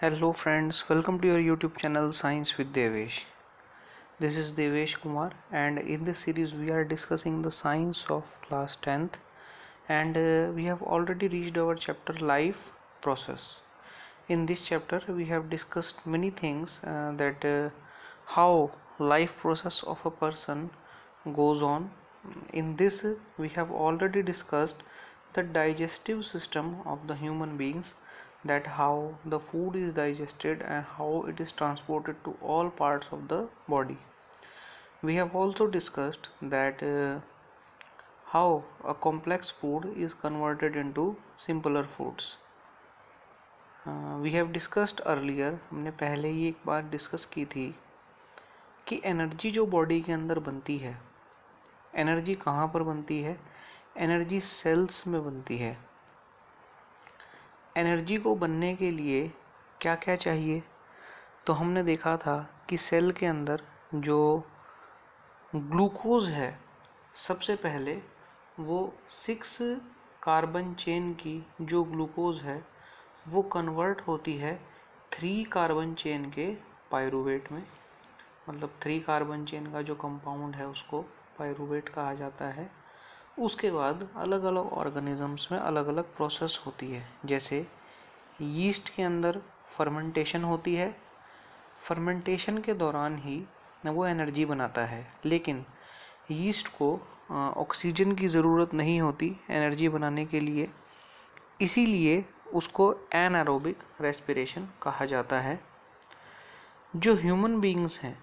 hello friends welcome to your youtube channel science with devesh this is devesh kumar and in this series we are discussing the science of class 10th and uh, we have already reached our chapter life process in this chapter we have discussed many things uh, that uh, how life process of a person goes on in this we have already discussed the digestive system of the human beings that how the food is digested and how it is transported to all parts of the body we have also discussed that uh, how a complex food is converted into simpler foods we have discussed earlier हमने पहले ही एक बात discuss की थी कि energy जो body के अंदर बनती है एनर्जी कहाँ पर बनती है एनर्जी सेल्स में बनती है एनर्जी को बनने के लिए क्या क्या चाहिए तो हमने देखा था कि सेल के अंदर जो ग्लूकोज है सबसे पहले वो सिक्स कार्बन चेन की जो ग्लूकोज है वो कन्वर्ट होती है थ्री कार्बन चेन के पायरुवेट में मतलब थ्री कार्बन चेन का जो कंपाउंड है उसको पायरुवेट कहा जाता है उसके बाद अलग अलग ऑर्गेनिजम्स में अलग अलग प्रोसेस होती है जैसे यीस्ट के अंदर फर्मेंटेशन होती है फर्मेंटेशन के दौरान ही वो एनर्जी बनाता है लेकिन यीस्ट को ऑक्सीजन की ज़रूरत नहीं होती एनर्जी बनाने के लिए इसीलिए उसको एनारोबिक रेस्पिरेशन कहा जाता है जो ह्यूमन बींग्स हैं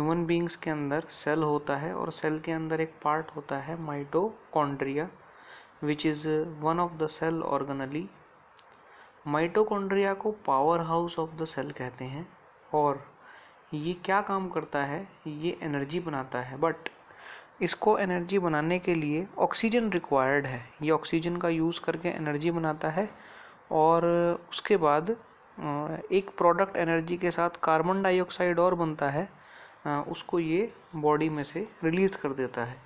ह्यूमन बींग्स के अंदर सेल होता है और सेल के अंदर एक पार्ट होता है mitochondria which is one of the cell organelle mitochondria को power house of the cell कहते हैं और ये क्या काम करता है ये एनर्जी बनाता है बट इसको एनर्जी बनाने के लिए ऑक्सीजन रिक्वायर्ड है ये ऑक्सीजन का यूज़ करके एनर्जी बनाता है और उसके बाद एक प्रोडक्ट एनर्जी के साथ कार्बन डाइऑक्साइड और बनता है हाँ, उसको ये बॉडी में से रिलीज़ कर देता है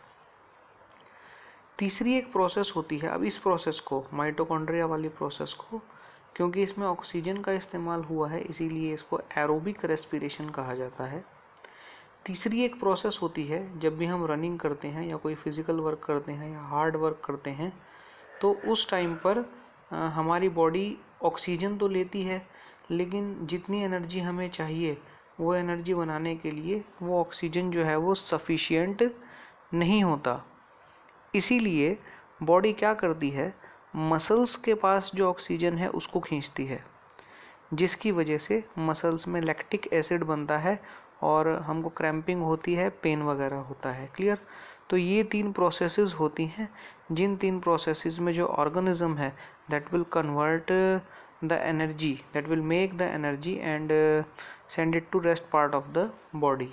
तीसरी एक प्रोसेस होती है अब इस प्रोसेस को माइटोकॉन्ड्रिया वाली प्रोसेस को क्योंकि इसमें ऑक्सीजन का इस्तेमाल हुआ है इसीलिए इसको एरोबिक रेस्पिरेशन कहा जाता है तीसरी एक प्रोसेस होती है जब भी हम रनिंग करते हैं या कोई फिज़िकल वर्क करते हैं या हार्ड वर्क करते हैं तो उस टाइम पर हमारी बॉडी ऑक्सीजन तो लेती है लेकिन जितनी एनर्जी हमें चाहिए वो एनर्जी बनाने के लिए वो ऑक्सीजन जो है वो सफिशियंट नहीं होता इसीलिए बॉडी क्या करती है मसल्स के पास जो ऑक्सीजन है उसको खींचती है जिसकी वजह से मसल्स में लैक्टिक एसिड बनता है और हमको क्रैम्पिंग होती है पेन वगैरह होता है क्लियर तो ये तीन प्रोसेसेस होती हैं जिन तीन प्रोसेसेस में जो ऑर्गेनिज्म है that will convert the energy that will make the energy and send it to rest part of the body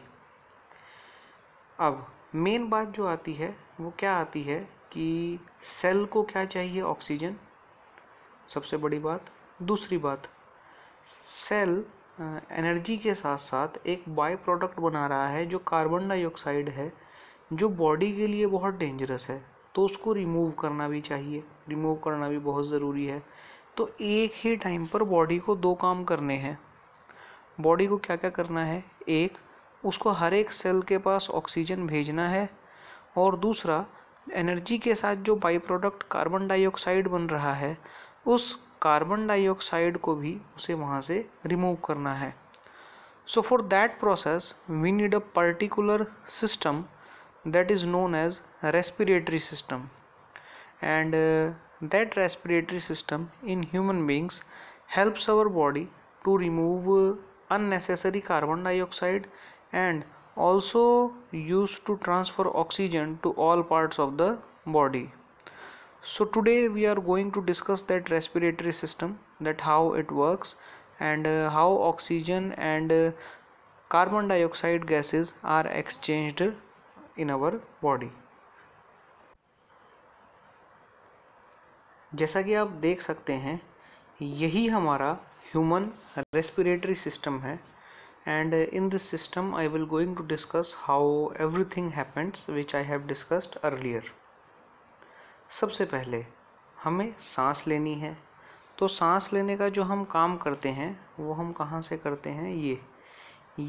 अब मेन बात जो आती है वो क्या आती है कि सेल को क्या चाहिए ऑक्सीजन सबसे बड़ी बात दूसरी बात सेल एनर्जी के साथ साथ एक बाय प्रोडक्ट बना रहा है जो कार्बन डाइऑक्साइड है जो बॉडी के लिए बहुत डेंजरस है तो उसको रिमूव करना भी चाहिए रिमूव करना भी बहुत ज़रूरी है तो एक ही टाइम पर बॉडी को दो काम करने हैं बॉडी को क्या क्या करना है एक उसको हर एक सेल के पास ऑक्सीजन भेजना है और दूसरा एनर्जी के साथ जो बाई प्रोडक्ट कार्बन डाइऑक्साइड बन रहा है उस कार्बन डाइऑक्साइड को भी उसे वहाँ से रिमूव करना है so for that process we need a particular system that is known as respiratory system and that respiratory system in human beings helps our body to remove unnecessary carbon dioxide and also use to transfer oxygen to all parts of the body so today we are going to discuss that respiratory system that how it works and how oxygen and carbon dioxide gases are exchanged in our body जैसा कि आप देख सकते हैं यही हमारा human respiratory system है and in this system I will going to discuss how everything happens which I have discussed earlier सबसे पहले हमें सांस लेनी है तो सांस लेने का जो हम काम करते हैं वो हम कहाँ से करते हैं ये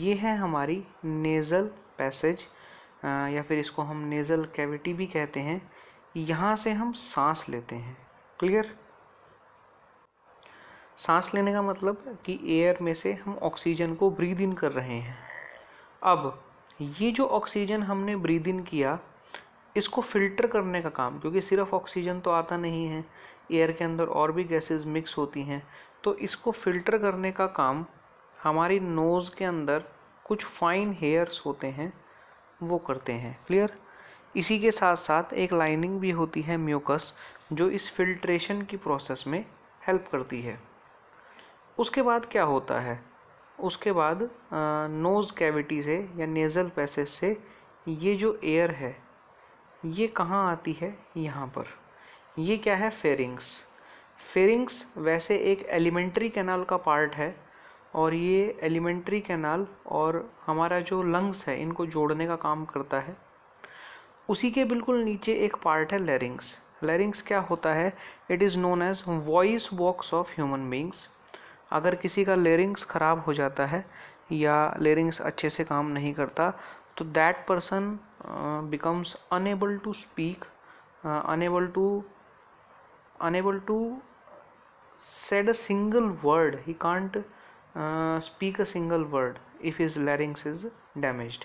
ये है हमारी नेज़ल पैसेज या फिर इसको हम नेज़ल कैविटी भी कहते हैं यहाँ से हम सांस लेते हैं क्लियर सांस लेने का मतलब कि एयर में से हम ऑक्सीजन को ब्रीद इन कर रहे हैं अब ये जो ऑक्सीजन हमने ब्रीद इन किया इसको फिल्टर करने का काम क्योंकि सिर्फ ऑक्सीजन तो आता नहीं है एयर के अंदर और भी गैसेस मिक्स होती हैं तो इसको फिल्टर करने का काम हमारी नोज़ के अंदर कुछ फाइन हेयर्स होते हैं वो करते हैं क्लियर इसी के साथ साथ एक लाइनिंग भी होती है म्यूकस जो इस फिल्ट्रेशन की प्रोसेस में हेल्प करती है उसके बाद क्या होता है उसके बाद नोज़ कैविटी से या नेज़ल पैसेज से ये जो एयर है ये कहाँ आती है यहाँ पर ये क्या है फेरिंग्स फेरिंग्स वैसे एक एलिमेंट्री कैनाल का पार्ट है और ये एलिमेंट्री कैनाल और हमारा जो लंग्स है इनको जोड़ने का काम करता है उसी के बिल्कुल नीचे एक पार्ट है लेरिंग्स लेरिंग्स क्या होता है it is known as voice box of human beings अगर किसी का लेरिंग्स ख़राब हो जाता है या लेरिंग्स अच्छे से काम नहीं करता तो that person becomes unable to speak unable to unable to said a single word ही can't speak a single word if is larynx is damage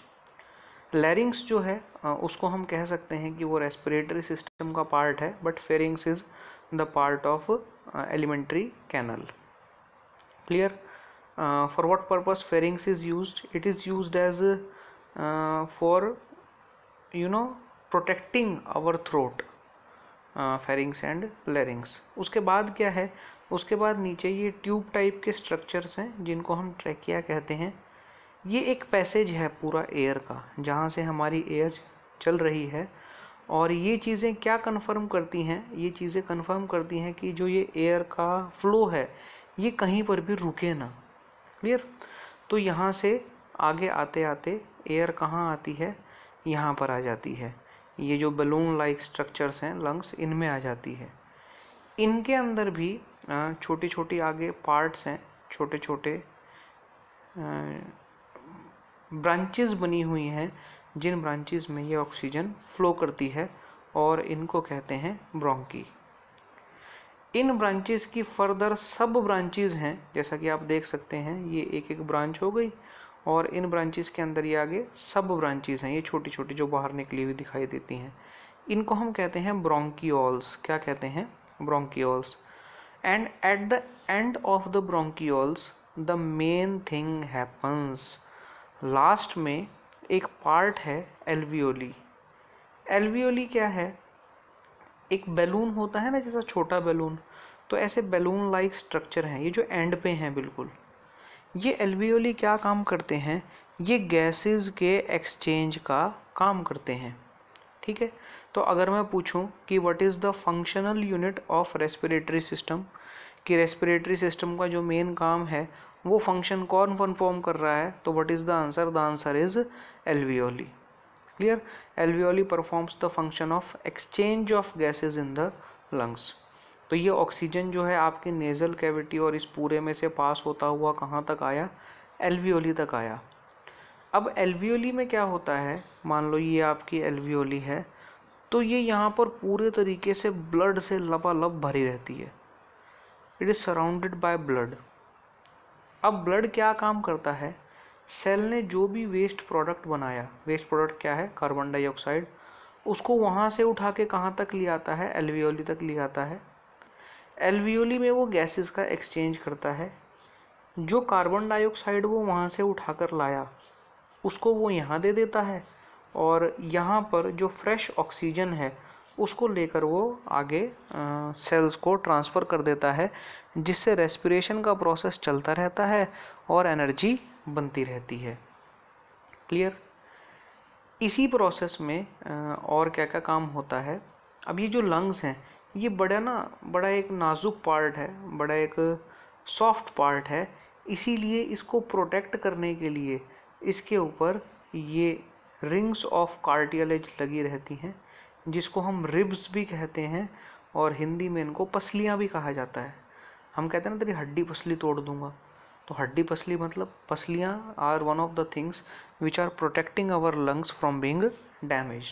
larynx जो है uh, उसको हम कह सकते हैं कि वो रेस्पिरेटरी सिस्टम का पार्ट है but pharynx is the part of alimentary canal clear uh, for what purpose pharynx is used it is used as uh, for you know protecting our throat pharynx and larynx उसके बाद क्या है उसके बाद नीचे ये tube type के structures हैं जिनको हम ट्रैकिया कहते हैं ये एक पैसेज है पूरा एयर का जहाँ से हमारी एयर चल रही है और ये चीज़ें क्या कन्फर्म करती हैं ये चीज़ें कन्फर्म करती हैं कि जो ये एयर का फ्लो है ये कहीं पर भी रुके ना क्लियर तो यहाँ से आगे आते आते एयर कहाँ आती है यहाँ पर आ जाती है ये जो बलून लाइक स्ट्रक्चर्स हैं लंग्स इनमें आ जाती है इनके अंदर भी छोटी छोटी आगे पार्ट्स हैं छोटे छोटे ब्रांचेस बनी हुई हैं जिन ब्रांचेस में ये ऑक्सीजन फ्लो करती है और इनको कहते हैं ब्रोंकी इन ब्रांचेस की फर्दर सब ब्रांचेस हैं जैसा कि आप देख सकते हैं ये एक एक ब्रांच हो गई और इन ब्रांचेस के अंदर ये आगे सब ब्रांचेस हैं ये छोटी छोटी जो बाहर निकली हुई दिखाई देती हैं इनको हम कहते हैं ब्रोंकियोल्स क्या कहते हैं bronchioles and at the end of the bronchioles the main thing happens last में एक पार्ट है एल्वियोली एल्वियोली क्या है एक बैलून होता है ना जैसा छोटा बैलून तो ऐसे बैलून लाइक स्ट्रक्चर हैं ये जो एंड पे हैं बिल्कुल ये एल्वियोली क्या काम करते हैं ये गैसेस के एक्सचेंज का काम करते हैं ठीक है तो अगर मैं पूछूं कि what is the functional unit of respiratory system कि रेस्पिरेटरी सिस्टम का जो मेन काम है वो फंक्शन कौन परफॉर्म कर रहा है तो what is the answer the answer is alveoli clear alveoli performs the function of exchange of gases in the lungs तो ये ऑक्सीजन जो है आपके नेज़ल कैविटी और इस पूरे में से पास होता हुआ कहाँ तक आया एलवीओली तक आया अब एलवीओली में क्या होता है मान लो ये आपकी एलवीओली है तो ये यहाँ पर पूरे तरीके से ब्लड से लबालब भरी रहती है it is surrounded by blood अब ब्लड क्या काम करता है सेल ने जो भी वेस्ट प्रोडक्ट बनाया वेस्ट प्रोडक्ट क्या है कार्बन डाइऑक्साइड उसको वहाँ से उठा के कहाँ तक ले आता है एलवियोली तक ले आता है एलवियोली में वो गैसेस का एक्सचेंज करता है जो कार्बन डाइऑक्साइड वो वहाँ से उठा कर लाया उसको वो यहाँ दे देता है और यहाँ पर जो फ्रेश ऑक्सीजन है उसको लेकर वो आगे आ, सेल्स को ट्रांसफ़र कर देता है जिससे रेस्पिरेशन का प्रोसेस चलता रहता है और एनर्जी बनती रहती है क्लियर इसी प्रोसेस में और क्या क्या काम होता है अब ये जो लंग्स हैं ये बड़ा ना बड़ा एक नाजुक पार्ट है बड़ा एक सॉफ्ट पार्ट है इसीलिए इसको प्रोटेक्ट करने के लिए इसके ऊपर ये रिंग्स ऑफ कार्टियलेज लगी रहती हैं जिसको हम रिब्स भी कहते हैं और हिंदी में इनको पसलियाँ भी कहा जाता है हम कहते हैं ना तेरी हड्डी पसली तोड़ दूंगा तो हड्डी पसली मतलब पसलियाँ are one of the things which are protecting our lungs from being damage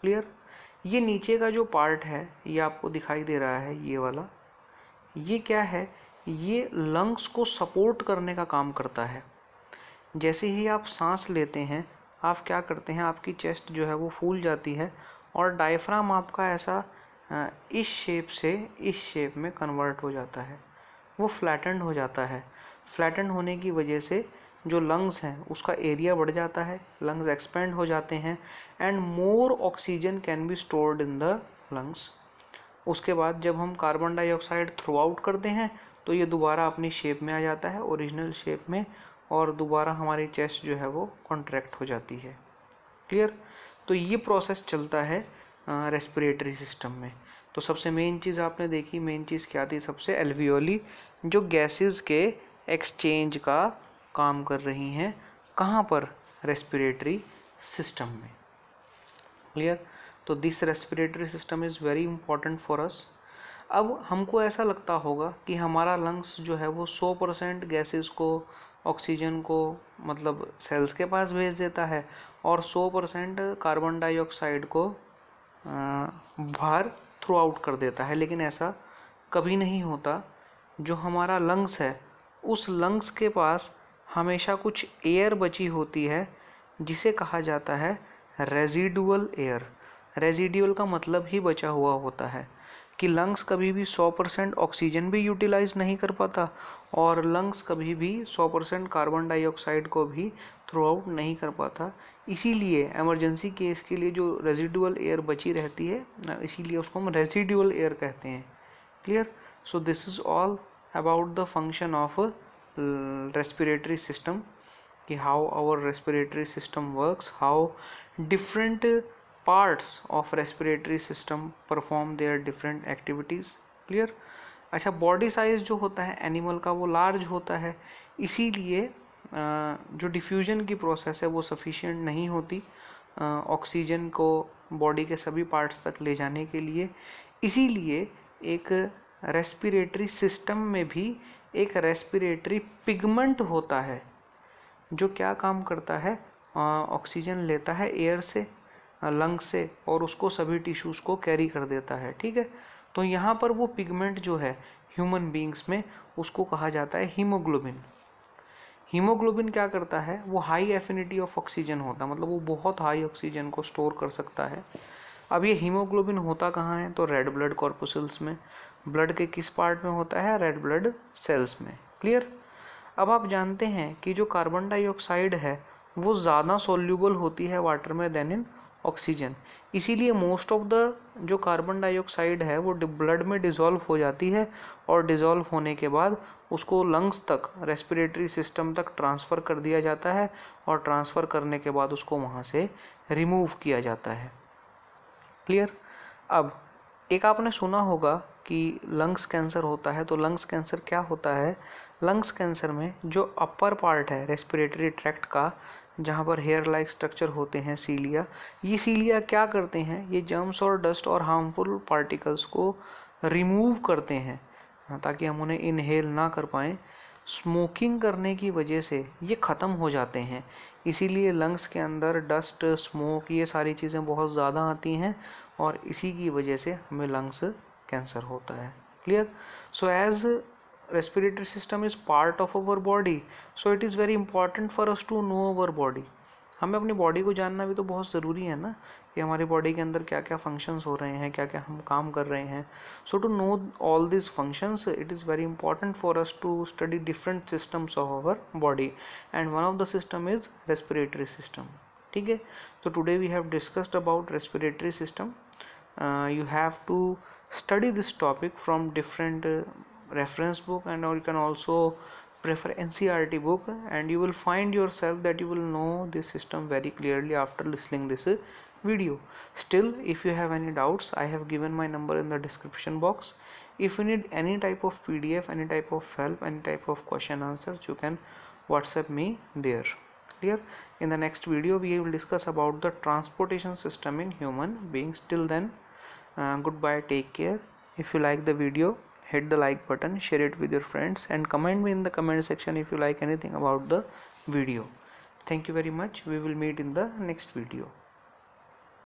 clear ये नीचे का जो पार्ट है ये आपको दिखाई दे रहा है ये वाला ये क्या है ये लंग्स को सपोर्ट करने का काम करता है जैसे ही आप सांस लेते हैं आप क्या करते हैं आपकी चेस्ट जो है वो फूल जाती है और डायफ्राम आपका ऐसा इस शेप से इस शेप में कन्वर्ट हो जाता है वो फ्लैटेंड हो जाता है फ्लैटन होने की वजह से जो लंग्स हैं उसका एरिया बढ़ जाता है लंग्स एक्सपेंड हो जाते हैं and more oxygen can be stored in the lungs उसके बाद जब हम कार्बन डाइऑक्साइड थ्रू आउट करते हैं तो ये दोबारा अपनी शेप में आ जाता है ओरिजिनल शेप में और दोबारा हमारी चेस्ट जो है वो कॉन्ट्रैक्ट हो जाती है क्लियर तो ये प्रोसेस चलता है रेस्पिरेटरी सिस्टम में तो सबसे मेन चीज़ आपने देखी मेन चीज़ क्या थी सबसे एल्वियोली जो गैसेस के एक्सचेंज का काम कर रही हैं कहाँ पर रेस्पिरेटरी सिस्टम में क्लियर तो this respiratory system is very important for us अब हमको ऐसा लगता होगा कि हमारा लंग्स जो है वो सौ परसेंट गैसेज को ऑक्सीजन को मतलब सेल्स के पास भेज देता है और सौ परसेंट कार्बन डाइऑक्साइड को बाहर थ्रू आउट कर देता है लेकिन ऐसा कभी नहीं होता जो हमारा लंग्स है उस लंग्स के पास हमेशा कुछ एयर बची होती है जिसे कहा जाता है रेजिडुअल एयर रेजिडुअल का मतलब ही बचा हुआ होता है कि लंग्स कभी भी 100 परसेंट ऑक्सीजन भी यूटिलाइज नहीं कर पाता और लंग्स कभी भी 100 परसेंट कार्बन डाइऑक्साइड को भी थ्रू आउट नहीं कर पाता इसीलिए एमरजेंसी केस के लिए जो रेजिडुअल एयर बची रहती है इसीलिए उसको हम रेजिडुअल एयर कहते हैं clear so this is all about the function of a respiratory system कि how our respiratory system works how different parts of respiratory system perform their different activities clear अच्छा बॉडी साइज जो होता है animal का वो large होता है इसीलिए जो डिफ्यूजन की प्रोसेस है वो सफिशिएंट नहीं होती ऑक्सीजन को बॉडी के सभी पार्ट्स तक ले जाने के लिए इसीलिए एक रेस्पिरेटरी सिस्टम में भी एक रेस्पिरेटरी पिगमेंट होता है जो क्या काम करता है ऑक्सीजन लेता है एयर से लंग से और उसको सभी टिश्यूज़ को कैरी कर देता है ठीक है तो यहाँ पर वो पिगमेंट जो है ह्यूमन बींग्स में उसको कहा जाता है हीमोग्लोबिन हीमोग्लोबिन क्या करता है वो हाई एफिनिटी ऑफ ऑक्सीजन होता है मतलब वो बहुत हाई ऑक्सीजन को स्टोर कर सकता है अब ये हीमोग्लोबिन होता कहाँ है तो रेड ब्लड कॉर्पोसल्स में ब्लड के किस पार्ट में होता है रेड ब्लड सेल्स में क्लियर अब आप जानते हैं कि जो कार्बन डाइऑक्साइड है वो ज़्यादा सोल्यूबल होती है वाटर में देन इन ऑक्सीजन इसीलिए मोस्ट ऑफ द जो कार्बन डाइऑक्साइड है वो ब्लड में डिज़ोल्व हो जाती है और डिज़ोल्व होने के बाद उसको लंग्स तक रेस्पिरेटरी सिस्टम तक ट्रांसफ़र कर दिया जाता है और ट्रांसफ़र करने के बाद उसको वहाँ से रिमूव किया जाता है क्लियर अब एक आपने सुना होगा कि लंग्स कैंसर होता है तो लंग्स कैंसर क्या होता है लंग्स कैंसर में जो अपर पार्ट है रेस्पिरेटरी ट्रैक्ट का जहाँ पर हेयर लाइक स्ट्रक्चर होते हैं सीलिया ये सीलिया क्या करते हैं ये जर्म्स और डस्ट और हार्मफुल पार्टिकल्स को रिमूव करते हैं हाँ, ताकि हम उन्हें इनहेल ना कर पाएँ स्मोकिंग करने की वजह से ये ख़त्म हो जाते हैं इसीलिए लंग्स के अंदर डस्ट स्मोक ये सारी चीज़ें बहुत ज़्यादा आती हैं और इसी की वजह से हमें लंग्स कैंसर होता है clear so as respiratory system is part of our body so it is very important for us to know our body हमें अपनी बॉडी को जानना भी तो बहुत ज़रूरी है ना कि हमारी बॉडी के अंदर क्या क्या फंक्शंस हो रहे हैं क्या क्या हम काम कर रहे हैं so to know all this functions it is very important for us to study different systems of our body and one of the system is respiratory system ठीक है तो today we have discussed about respiratory system you have to study this topic from different uh, reference book and or you can also prefer ncrt book and you will find yourself that you will know this system very clearly after listening this uh, video still if you have any doubts i have given my number in the description box if you need any type of pdf any type of help any type of question answers you can whatsapp me there clear in the next video we will discuss about the transportation system in human beings till then uh, goodbye take care if you like the video hit the like button share it with your friends and comment me in the comment section if you like anything about the video thank you very much we will meet in the next video